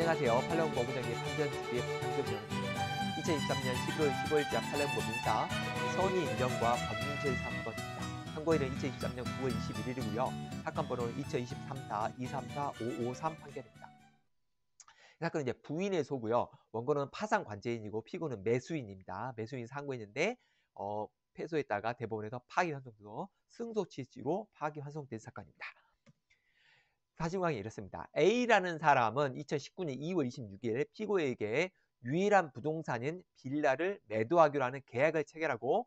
안녕하세요. 팔레온 법무장의 판결특집 판결위원입니다. 2023년 1 0월 15일자 팔레온 법인사 선의 인정과 박민철 3번입니다 선고일은 2023년 9월 21일이고요. 사건 번호는 2023사 234553 판결입니다. 이 사건은 이제 부인의 소고요. 원고는 파산 관제인이고 피고는 매수인입니다. 매수인 상고했는데 어, 패소했다가 대법원에서 파기환송돼서 승소 취지로 파기환송된 사건입니다. 사진광이 이렇습니다. A라는 사람은 2019년 2월 26일에 피고에게 유일한 부동산인 빌라를 매도하기로 하는 계약을 체결하고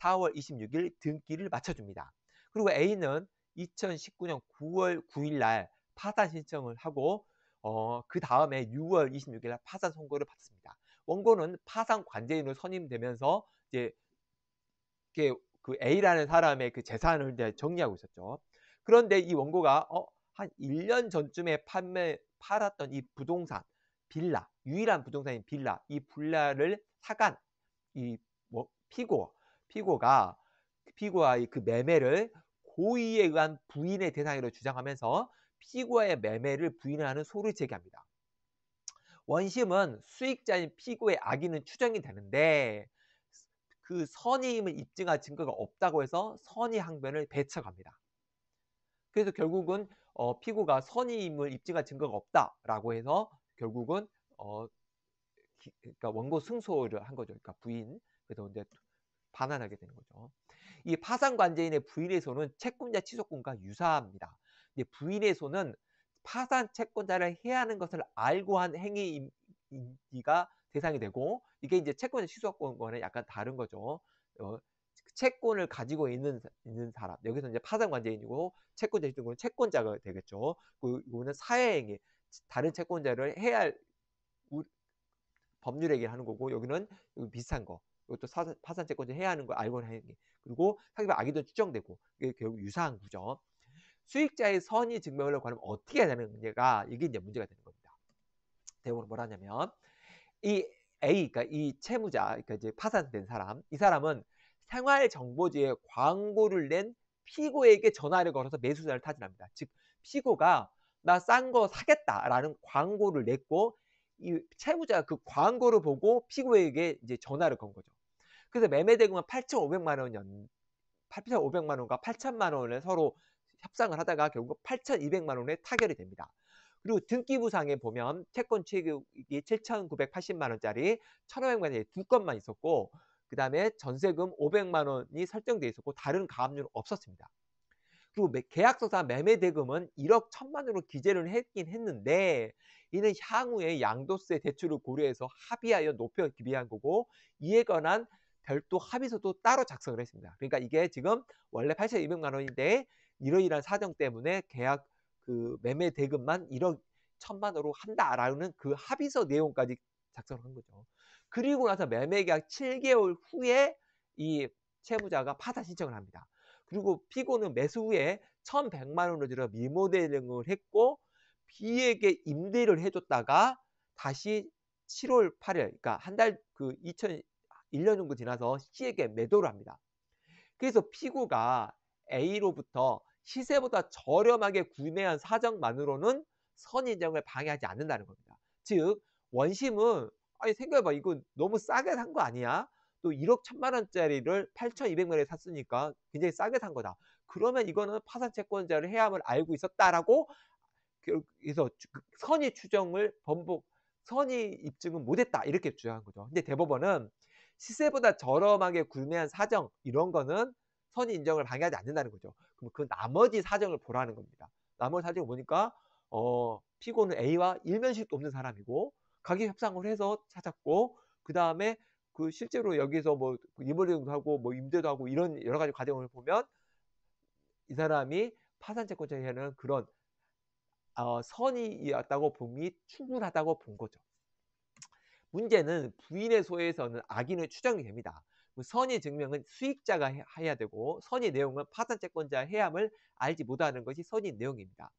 4월 26일 등기를 마쳐줍니다. 그리고 A는 2019년 9월 9일 날 파산 신청을 하고 어, 그 다음에 6월 26일 날 파산 선고를 받습니다. 원고는 파산 관제인으로 선임되면서 이제 그 A라는 사람의 그 재산을 이제 정리하고 있었죠. 그런데 이 원고가 어, 한 1년 전쯤에 판매 팔았던 이 부동산 빌라 유일한 부동산인 빌라 이 빌라를 사간 이뭐 피고 피고가 피고의그 매매를 고의에 의한 부인의 대상으로 주장하면서 피고의 매매를 부인하는 소를 제기합니다. 원심은 수익자인 피고의 악인은 추정이 되는데 그 선의임을 입증할 증거가 없다고 해서 선의 항변을 배척합니다. 그래서 결국은 어, 피고가 선임을 입증할 증거가 없다라고 해서 결국은 어, 기, 그러니까 원고 승소를 한 거죠. 그러니까 부인 그래서 이제 반환하게 되는 거죠. 이 파산관제인의 부인의 손은 채권자 취소권과 유사합니다. 근데 부인의 손은 파산 채권자를 해야 하는 것을 알고 한 행위가 인기 대상이 되고 이게 이제 채권자 취소권과는 약간 다른 거죠. 어, 채권을 가지고 있는 있는 사람 여기서 이제 파산 관제인이고 채권자 입증권은 채권자가 되겠죠. 그리고 이거는 사회행위 다른 채권자를 해야 할 법률 얘기를 하는 거고 여기는 여기 비슷한 거 이것도 사산, 파산 채권자 해야 하는 거 알고 하는 게 그리고 상대방 악의도 추정되고 이게 결국 유사한 구조. 수익자의 선의 증명을 하려고 하면 어떻게 해야 되는 문제가 이게 이제 문제가 되는 겁니다. 대부분 뭐라냐면 이 A, 그러니까 이 채무자, 그러니까 이제 파산된 사람, 이 사람은 생활정보지에 광고를 낸 피고에게 전화를 걸어서 매수자를 타진합니다. 즉 피고가 나 싼 거 사겠다라는 광고를 냈고 이 채무자가 그 광고를 보고 피고에게 이제 전화를 건 거죠. 그래서 매매 대금은 8,500만 원이었 8,500만 원과 8,000만 원을 서로 협상을 하다가 결국 8,200만 원에 타결이 됩니다. 그리고 등기부상에 보면 채권 취득이 7,980만 원짜리 1,500만 원짜리 두 건만 있었고 그 다음에 전세금 500만 원이 설정돼 있었고 다른 가압류는 없었습니다. 그리고 계약서상 매매 대금은 1억 1천만 원 으로 기재를 했긴 했는데 이는 향후에 양도세 대출을 고려해서 합의하여 높여기 위한 거고 이에 관한 별도 합의서도 따로 작성을 했습니다. 그러니까 이게 지금 원래 8,200만 원인데 이러이러한 사정 때문에 계약 그 매매 대금만 1억 천만 원으로 한다라는 그 합의서 내용까지 작성을 한 거죠. 그리고 나서 매매계약 7개월 후에 이 채무자가 파산 신청을 합니다. 그리고 피고는 매수 후에 1,100만 원을 들어 미모델링을 했고 B에게 임대를 해줬다가 다시 7월 8일, 그러니까 한 달 그 2001년 정도 지나서 C에게 매도를 합니다. 그래서 피고가 A로부터 시세보다 저렴하게 구매한 사정만으로는 선인정을 방해하지 않는다는 겁니다. 즉 원심은 아니 생각해봐 이거 너무 싸게 산 거 아니야? 또 1억 1천만 원짜리를 8,200만 원에 샀으니까 굉장히 싸게 산 거다. 그러면 이거는 파산 채권자를 해함을 야 알고 있었다라고 그래서 그 선의 추정을 번복 선의 입증은 못했다 이렇게 주장한 거죠. 근데 대법원은 시세보다 저렴하게 구매한 사정 이런 거는 선의 인정을 방해하지 않는다는 거죠. 그럼 그 나머지 사정을 보라는 겁니다. 나머지 사정을 보니까 어 피고는 A와 일면식도 없는 사람이고 가격 협상을 해서 찾았고 그 다음에 그 실제로 여기서 뭐 리모델링도 하고 뭐 임대도 하고 이런 여러 가지 과정을 보면 이 사람이 파산 채권자에 대한 그런 어, 선의였다고 봄이 충분하다고 본 거죠. 문제는 부인의 소에서는 악인의 추정이 됩니다. 그 선의 증명은 수익자가 해야 되고 선의 내용은 파산 채권자의 해함을 알지 못하는 것이 선의 내용입니다.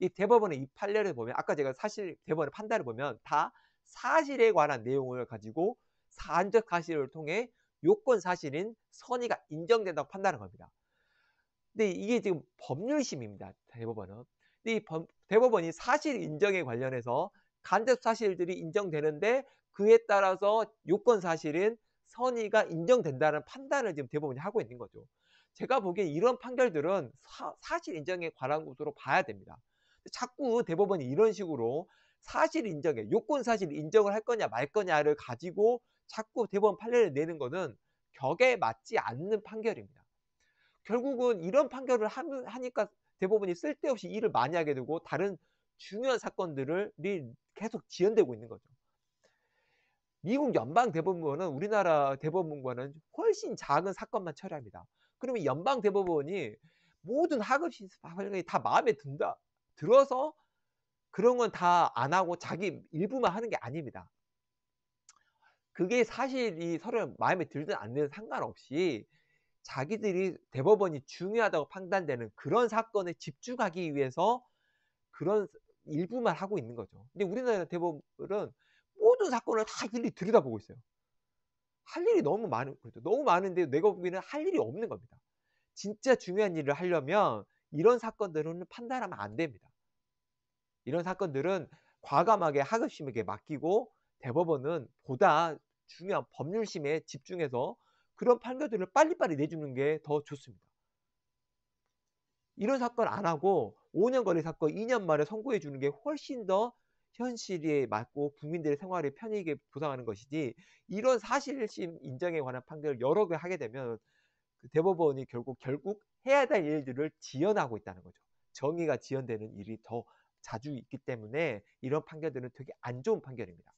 이 대법원의 이 판례를 보면 아까 제가 사실 대법원의 판단을 보면 다 사실에 관한 내용을 가지고 사안적 사실을 통해 요건 사실인 선의가 인정된다고 판단한 겁니다. 근데 이게 지금 법률심입니다. 대법원은. 근데 이 범, 대법원이 사실 인정에 관련해서 간접 사실들이 인정되는데 그에 따라서 요건 사실인 선의가 인정된다는 판단을 지금 대법원이 하고 있는 거죠. 제가 보기에 이런 판결들은 사, 실 인정에 관한 것으로 봐야 됩니다. 자꾸 대법원이 이런 식으로 사실 인정에 요건 사실 인정을 할 거냐 말 거냐를 가지고 자꾸 대법원 판례를 내는 것은 격에 맞지 않는 판결입니다. 결국은 이런 판결을 하니까 대법원이 쓸데없이 일을 많이 하게 되고 다른 중요한 사건들을 계속 지연되고 있는 거죠. 미국 연방 대법원은 우리나라 대법원과는 훨씬 작은 사건만 처리합니다. 그러면 연방 대법원이 모든 하급 심사 판결이 다 마음에 든다. 들어서 그런 건 다 안 하고 자기 일부만 하는 게 아닙니다. 그게 사실 이서로 마음에 들든 안 들든 상관없이 자기들이 대법원이 중요하다고 판단되는 그런 사건에 집중하기 위해서 그런 일부만 하고 있는 거죠. 근데 우리나라 대법원은 모든 사건을 다 일일이 들여다보고 있어요. 할 일이 너무 많은 그렇죠. 너무 많은데 내가 보기에는 할 일이 없는 겁니다. 진짜 중요한 일을 하려면 이런 사건들은 판단하면 안 됩니다. 이런 사건들은 과감하게 하급심에게 맡기고 대법원은 보다 중요한 법률심에 집중해서 그런 판결들을 빨리빨리 내주는 게 더 좋습니다. 이런 사건 안 하고 5년 거리 사건 2년 만에 선고해 주는 게 훨씬 더 현실에 맞고 국민들의 생활에 편익 있게 보상하는 것이지 이런 사실심 인정에 관한 판결을 여러 개 하게 되면 그 대법원이 결국 결국 해야 될 일들을 지연하고 있다는 거죠. 정의가 지연되는 일이 더 자주 있기 때문에 이런 판결들은 되게 안 좋은 판결입니다.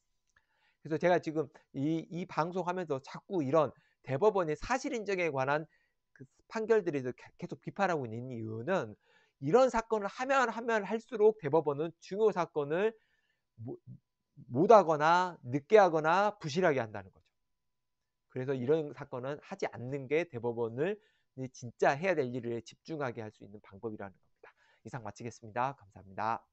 그래서 제가 지금 이, 이 방송하면서 자꾸 이런 대법원의 사실 인정에 관한 그 판결들이 계속 비판하고 있는 이유는 이런 사건을 하면 하면 할수록 대법원은 중요 사건을 못하거나 늦게 하거나 부실하게 한다는 거죠. 그래서 이런 사건은 하지 않는 게 대법원을 진짜 해야 될일을 집중하게 할 수 있는 방법이라는 겁니다. 이상 마치겠습니다. 감사합니다.